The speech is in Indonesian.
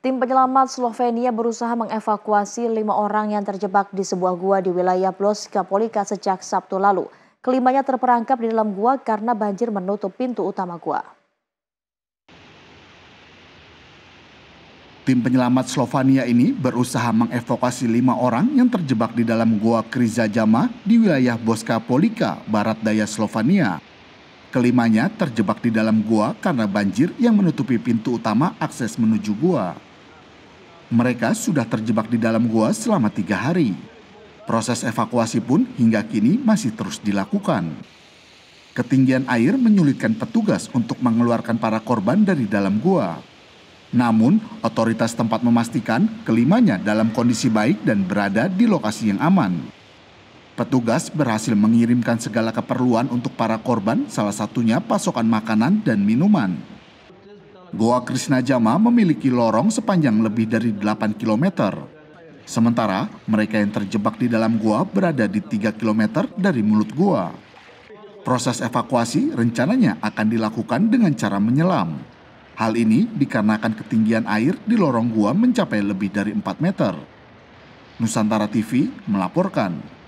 Tim penyelamat Slovenia berusaha mengevakuasi lima orang yang terjebak di sebuah gua di wilayah Bloska Polika sejak Sabtu lalu. Kelimanya terperangkap di dalam gua karena banjir menutup pintu utama gua. Tim penyelamat Slovenia ini berusaha mengevakuasi lima orang yang terjebak di dalam gua Kriza Jama di wilayah Boska Polika, barat daya Slovenia. Kelimanya terjebak di dalam gua karena banjir yang menutupi pintu utama akses menuju gua. Mereka sudah terjebak di dalam gua selama tiga hari. Proses evakuasi pun hingga kini masih terus dilakukan. Ketinggian air menyulitkan petugas untuk mengeluarkan para korban dari dalam gua. Namun, otoritas tempat memastikan kelimanya dalam kondisi baik dan berada di lokasi yang aman. Petugas berhasil mengirimkan segala keperluan untuk para korban, salah satunya pasokan makanan dan minuman. Goa Krishna Jama memiliki lorong sepanjang lebih dari 8 km. Sementara mereka yang terjebak di dalam goa berada di 3 km dari mulut goa. Proses evakuasi rencananya akan dilakukan dengan cara menyelam. Hal ini dikarenakan ketinggian air di lorong gua mencapai lebih dari 4 meter. Nusantara TV melaporkan.